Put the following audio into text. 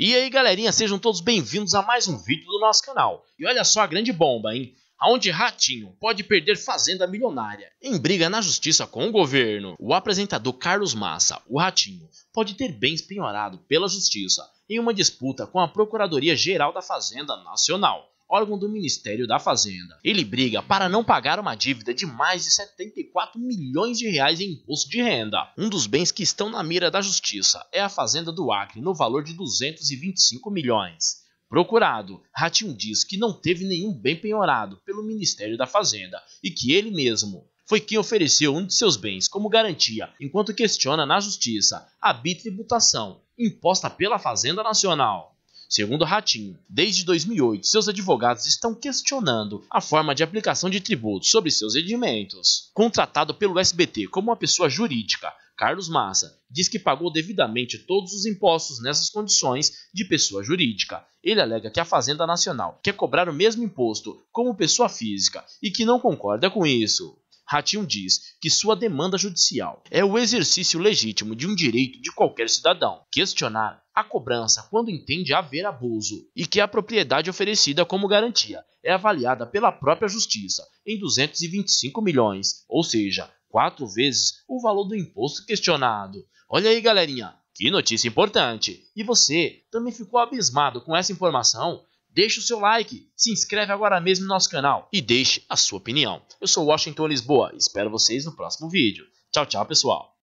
E aí galerinha, sejam todos bem-vindos a mais um vídeo do nosso canal. E olha só a grande bomba, hein? Aonde Ratinho pode perder fazenda milionária em briga na justiça com o governo. O apresentador Carlos Massa, o Ratinho, pode ter bens penhorado pela justiça em uma disputa com a Procuradoria Geral da Fazenda Nacional órgão do Ministério da Fazenda. Ele briga para não pagar uma dívida de mais de 74 milhões de reais em imposto de renda. Um dos bens que estão na mira da justiça é a Fazenda do Acre, no valor de 225 milhões. Procurado, Ratinho diz que não teve nenhum bem penhorado pelo Ministério da Fazenda e que ele mesmo foi quem ofereceu um de seus bens como garantia, enquanto questiona na justiça a bitributação imposta pela Fazenda Nacional. Segundo Ratinho, desde 2008, seus advogados estão questionando a forma de aplicação de tributos sobre seus rendimentos. Contratado pelo SBT como uma pessoa jurídica, Carlos Massa diz que pagou devidamente todos os impostos nessas condições de pessoa jurídica. Ele alega que a Fazenda Nacional quer cobrar o mesmo imposto como pessoa física e que não concorda com isso. Ratinho diz que sua demanda judicial é o exercício legítimo de um direito de qualquer cidadão questionar a cobrança quando entende haver abuso e que a propriedade oferecida como garantia é avaliada pela própria justiça em 225 milhões, ou seja, quatro vezes o valor do imposto questionado. Olha aí, galerinha, que notícia importante! E você também ficou abismado com essa informação? Deixe o seu like, se inscreve agora mesmo no nosso canal e deixe a sua opinião. Eu sou Washington Lisboa, espero vocês no próximo vídeo. Tchau, tchau, pessoal!